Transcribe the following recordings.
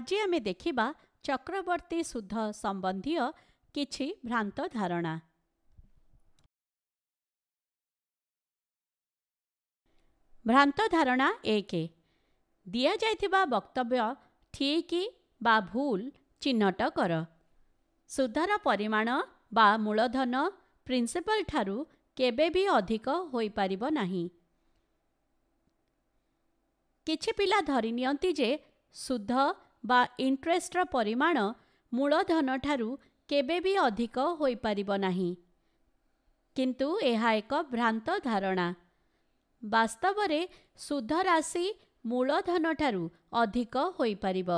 ଆଜି ଆମେ ଦେଖିବା ଚକ୍ରବର୍ତ୍ତୀ ସୁଧ ସମ୍ବନ୍ଧୀୟ କିଛି ଭ୍ରାନ୍ତ ଧାରଣା ଭ୍ରାନ୍ତ ଧାରଣା ଏକ ଦିଆଯାଇଥିବା ବକ୍ତବ୍ୟ ଠିକ୍ ବା ଭୁଲ ଚିହ୍ନଟ କର ସୁଧର ପରିମାଣ ବା ମୂଳଧନ ପ୍ରିନ୍ସିପାଲ୍ ଠାରୁ କେବେ ବି ଅଧିକ ହୋଇପାରିବ ନାହିଁ କିଛି ପିଲା ଧରିନିଅନ୍ତି ଯେ ସୁଧ ବା ଇଣ୍ଟରେଷ୍ଟର ପରିମାଣ ମୂଳଧନଠାରୁ କେବେ ବି ଅଧିକ ହୋଇପାରିବ ନାହିଁ କିନ୍ତୁ ଏହା ଏକ ଭ୍ରାନ୍ତ ଧାରଣା ବାସ୍ତବରେ ସୁଧ ରାଶି ମୂଳଧନଠାରୁ ଅଧିକ ହୋଇପାରିବ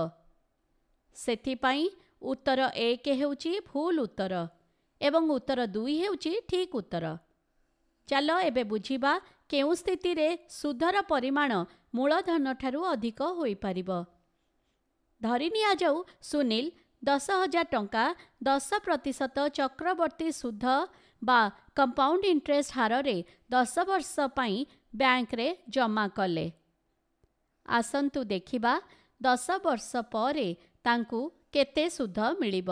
ସେଥିପାଇଁ ଉତ୍ତର ଏକ ହେଉଛି ଭୁଲ ଉତ୍ତର ଏବଂ ଉତ୍ତର ଦୁଇ ହେଉଛି ଠିକ୍ ଉତ୍ତର ଚାଲ ଏବେ ବୁଝିବା କେଉଁ ସ୍ଥିତିରେ ସୁଧର ପରିମାଣ ମୂଳଧନଠାରୁ ଅଧିକ ହୋଇପାରିବ ଧରି ନିଆଯାଉ ସୁନୀଲ ଦଶ ହଜାର ଟଙ୍କା ଦଶ ପ୍ରତିଶତ ଚକ୍ରବର୍ତ୍ତୀ ସୁଧ ବା କମ୍ପାଉଣ୍ଡ ଇଣ୍ଟରେଷ୍ଟ ହାରରେ ଦଶ ବର୍ଷ ପାଇଁ ବ୍ୟାଙ୍କରେ ଜମା କଲେ ଆସନ୍ତୁ ଦେଖିବା ଦଶ ବର୍ଷ ପରେ ତାଙ୍କୁ କେତେ ସୁଧ ମିଳିବ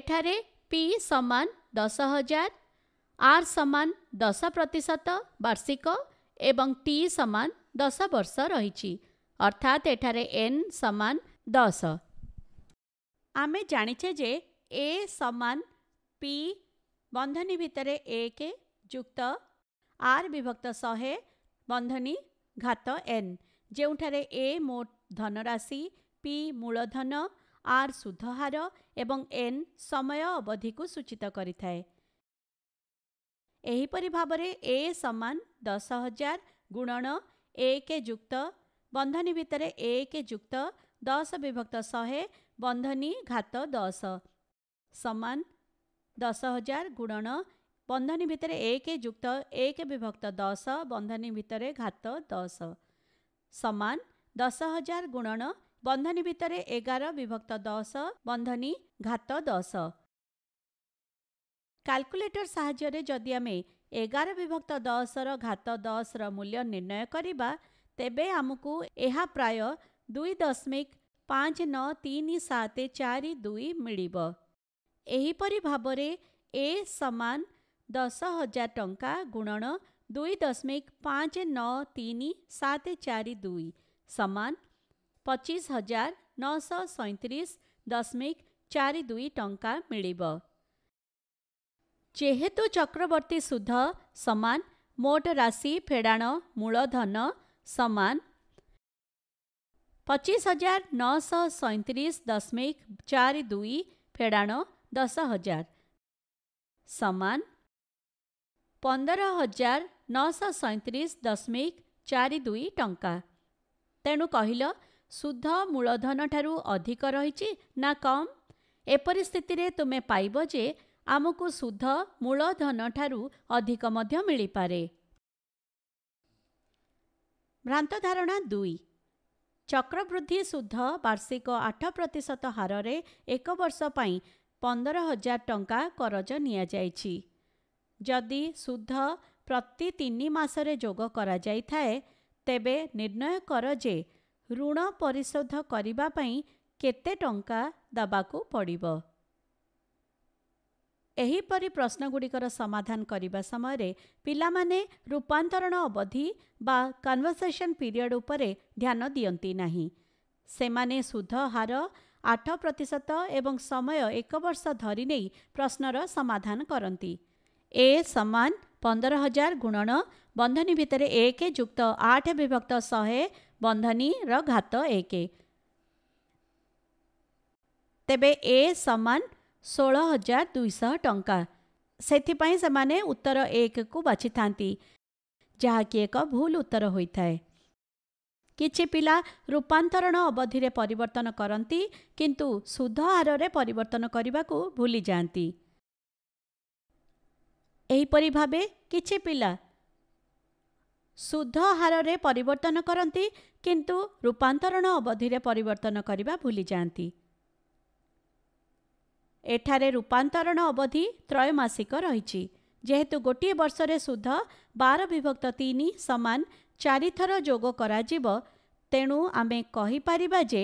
ଏଠାରେ ପି ସମାନ ଦଶ ହଜାର ଆର୍ ସମାନ ଦଶ ପ୍ରତିଶତ ବାର୍ଷିକ ଏବଂ ଟି ସମାନ ଦଶ ବର୍ଷ ରହିଛି ଅର୍ଥାତ୍ ଏଠାରେ ଏନ୍ ସମାନ ଦଶ ଆମେ ଜାଣିଛେ ଯେ ଏ ସମାନ ପି ବନ୍ଧନୀ ଭିତରେ ଏକ ଯୁକ୍ତ ଆର୍ ବିଭକ୍ତ ଶହେ ବନ୍ଧନୀ ଘାତ ଏନ୍ ଯେଉଁଠାରେ ଏ ମୋଟ ଧନରାଶି ପି ମୂଳଧନ ଆର୍ ସୁଧହାର ଏବଂ ଏନ୍ ସମୟ ଅବଧିକୁ ସୂଚିତ କରିଥାଏ ଏହିପରି ଭାବରେ ଏ ସମାନ ଦଶ ହଜାର ଗୁଣନ ଏକ ଯୁକ୍ତ ବନ୍ଧନୀ ଭିତରେ ଏକ ଯୁକ୍ତ ଦଶ ବିଭକ୍ତ ଶହେ ବନ୍ଧନୀ ଘାତ ଦଶ ସମାନ ଦଶ ହଜାର ଗୁଣନ ବନ୍ଧନୀ ଭିତରେ ଏକ ଯୁକ୍ତ ଏକ ବିଭକ୍ତ ଦଶ ବନ୍ଧନୀ ଭିତରେ ଘାତ ଦଶ ସମାନ ଦଶ ହଜାର ଗୁଣନ ବନ୍ଧନୀ ଭିତରେ ଏଗାର ବିଭକ୍ତ ଦଶ ବନ୍ଧନୀ ଘାତ ଦଶ କାଲକୁଲେଟର ସାହାଯ୍ୟରେ ଯଦି ଆମେ ଏଗାର ବିଭକ୍ତ ଦଶର ଘାତ ଦଶର ମୂଲ୍ୟ ନିର୍ଣ୍ଣୟ କରିବା ତେବେ ଆମକୁ ଏହା ପ୍ରାୟ ଦୁଇ ଦଶମିକ ପାଞ୍ଚ ନଅ ତିନି ସାତ ଚାରି ଦୁଇ ମିଳିବ ଏହିପରି ଭାବରେ ଏ ସମାନ ଦଶ ହଜାର ଟଙ୍କା ଗୁଣନ ଦୁଇ ଦଶମିକ ପାଞ୍ଚ ନଅ ତିନି ସାତ ଚାରି ଦୁଇ ସମାନ ପଚିଶ ହଜାର ନଅଶହ ସଇଁତିରିଶ ଦଶମିକ ଚାରି ଦୁଇ ଟଙ୍କା ମିଳିବ ଯେହେତୁ ଚକ୍ରବର୍ତ୍ତୀ ସୁଧ ସମାନ ମୋଟ ରାଶି ଫେଡ଼ାଣ ମୂଳଧନ ସମାନ ପଚିଶ ହଜାର ନଅଶହ ସଇଁତିରିଶ ଦଶମିକ ଚାରି ଦୁଇ ଫେଡ଼ାଣ ଦଶ ହଜାର ସମାନ ପନ୍ଦର ହଜାର ନଅଶହ ସଇଁତିରିଶ ଦଶମିକ ଚାରି ଦୁଇ ଟଙ୍କା ତେଣୁ କହିଲ ସୁଧ ମୂଳଧନଠାରୁ ଅଧିକ ରହିଛି ନା କମ୍ ଏପରି ସ୍ଥିତିରେ ତୁମେ ପାଇବ ଯେ ଆମକୁ ସୁଧ ମୂଳଧନଠାରୁ ଅଧିକ ମଧ୍ୟ ମିଳିପାରେ ଭ୍ରାନ୍ତ ଧାରଣା ଦୁଇ ଚକ୍ରବୃଦ୍ଧି ସୁଧ ବାର୍ଷିକ ଆଠ ପ୍ରତିଶତ ହାରରେ ଏକ ବର୍ଷ ପାଇଁ ପନ୍ଦର ହଜାର ଟଙ୍କା କରଜ ନିଆଯାଇଛି ଯଦି ସୁଧ ପ୍ରତି ତିନି ମାସରେ ଯୋଗ କରାଯାଇଥାଏ ତେବେ ନିର୍ଣ୍ଣୟ କର ଯେ ଋଣ ପରିଶୋଧ କରିବା ପାଇଁ କେତେ ଟଙ୍କା ଦେବାକୁ ପଡ଼ିବ ଏହିପରି ପ୍ରଶ୍ନଗୁଡ଼ିକର ସମାଧାନ କରିବା ସମୟରେ ପିଲାମାନେ ରୂପାନ୍ତରଣ ଅବଧି ବା କନ୍ଭର୍ସେସନ୍ ପିରିୟଡ଼୍ ଉପରେ ଧ୍ୟାନ ଦିଅନ୍ତି ନାହିଁ ସେମାନେ ସୁଧ ହାର ଆଠ ପ୍ରତିଶତ ଏବଂ ସମୟ ଏକ ବର୍ଷ ଧରି ନେଇ ପ୍ରଶ୍ନର ସମାଧାନ କରନ୍ତି ଏ ସମାନ ପନ୍ଦର ହଜାର ଗୁଣନ ବନ୍ଧନୀ ଭିତରେ ଏକ ଯୁକ୍ତ ଆଠ ବିଭକ୍ତ ଶହେ ବନ୍ଧନୀର ଘାତ ଏକ ତେବେ ଏ ସମାନ ଷୋହଳ ହଜାର ଦୁଇଶହ ଟଙ୍କା ସେଥିପାଇଁ ସେମାନେ ଉତ୍ତର ଏକକୁ ବାଛିଥାନ୍ତି ଯାହାକି ଏକ ଭୁଲ ଉତ୍ତର ହୋଇଥାଏ କିଛି ପିଲା ରୂପାନ୍ତରଣ ଅବଧିରେ ପରିବର୍ତ୍ତନ କରନ୍ତି କିନ୍ତୁ ସୁଧ ହାରରେ ପରିବର୍ତ୍ତନ କରିବାକୁ ଭୁଲିଯାଆନ୍ତି ଏହିପରି ଭାବେ କିଛି ପିଲା ସୁଧ ହାରରେ ପରିବର୍ତ୍ତନ କରନ୍ତି କିନ୍ତୁ ରୂପାନ୍ତରଣ ଅବଧିରେ ପରିବର୍ତ୍ତନ କରିବା ଭୁଲିଯାଆନ୍ତି ଏଠାରେ ରୂପାନ୍ତରଣ ଅବଧି ତ୍ରୟମାସିକ ରହିଛି ଯେହେତୁ ଗୋଟିଏ ବର୍ଷରେ ସୁଧ ବାର ବିଭକ୍ତ ତିନି ସମାନ ଚାରିଥର ଯୋଗ କରାଯିବ ତେଣୁ ଆମେ କହିପାରିବା ଯେ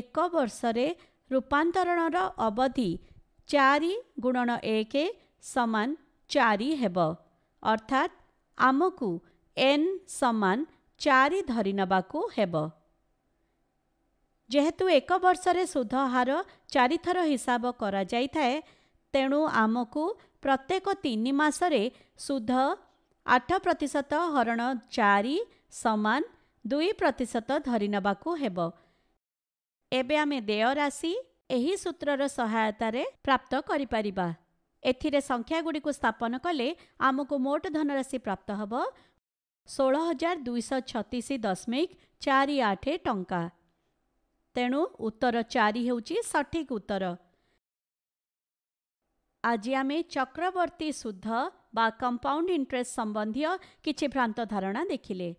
ଏକ ବର୍ଷରେ ରୂପାନ୍ତରଣର ଅବଧି ଚାରି ଗୁଣନ ଏକ ସମାନ ଚାରି ହେବ ଅର୍ଥାତ୍ ଆମକୁ ଏନ୍ ସମାନ ଚାରି ଧରି ନେବାକୁ ହେବ ଯେହେତୁ ଏକ ବର୍ଷରେ ସୁଧ ହାର ଚାରିଥର ହିସାବ କରାଯାଇଥାଏ ତେଣୁ ଆମକୁ ପ୍ରତ୍ୟେକ ତିନି ମାସରେ ସୁଧ ଆଠ ପ୍ରତିଶତ ହରଣ ଚାରି ସମାନ ଦୁଇ ପ୍ରତିଶତ ଧରିନେବାକୁ ହେବ ଏବେ ଆମେ ଦେୟ ରାଶି ଏହି ସୂତ୍ରର ସହାୟତାରେ ପ୍ରାପ୍ତ କରିପାରିବା ଏଥିରେ ସଂଖ୍ୟାଗୁଡ଼ିକୁ ସ୍ଥାପନ କଲେ ଆମକୁ ମୋଟ ଧନରାଶି ପ୍ରାପ୍ତ ହେବ ଷୋହଳ ହଜାର ଦୁଇଶହ ଛତିଶ ଦଶମିକ ଚାରି ଆଠ ଟଙ୍କା તેણો ઉત્તર 4 હોઉ છે સટીક ઉત્તર આજે અમે ચક્રવર્તી શુદ્ધ બા કમ્પાઉન્ડ ઇન્ટરેસ્ટ સંબંધિયા કીચે ભ્રાંત ધારણા દેખિલે